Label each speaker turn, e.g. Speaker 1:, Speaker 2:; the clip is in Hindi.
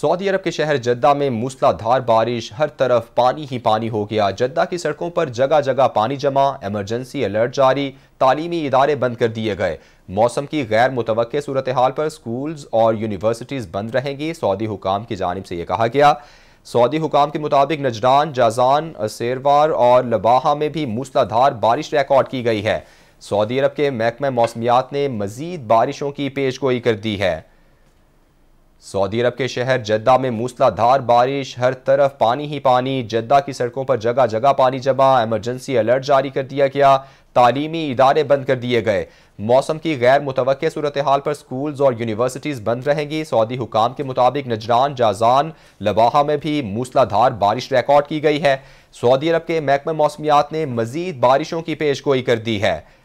Speaker 1: सऊदी अरब के शहर जद्दा में मूसलाधार बारिश हर तरफ पानी ही पानी हो गया जद्दा की सड़कों पर जगह जगह पानी जमा एमरजेंसी अलर्ट जारी तालीमी इदारे बंद कर दिए गए मौसम की गैर मुतव सूरत हाल पर स्कूल्स और यूनिवर्सिटीज़ बंद रहेंगी सऊदी हुकाम की जानब से यह कहा गया सऊदी हुकाम के मुताबिक नजरान जाजान असेरवार और लबाहा में भी मूसलाधार बारिश रिकॉर्ड की गई है सऊदी अरब के महकमा मौसमियात ने मजीद बारिशों की पेशगोई कर दी है सऊदी अरब के शहर जद्दा में मूसलाधार बारिश हर तरफ पानी ही पानी जद्दा की सड़कों पर जगह जगह पानी जमा एमरजेंसी अलर्ट जारी कर दिया गया तालीमी इदारे बंद कर दिए गए मौसम की गैर मुतव सूरत हाल पर स्कूल्स और यूनिवर्सिटीज़ बंद रहेंगी सऊदी हुकाम के मुताबिक नजरान जाजान लबाहा में भी मूसलाधार बारिश रिकॉर्ड की गई है सऊदी अरब के महकमा मौसमियात ने मजीद बारिशों की पेशगोई कर दी है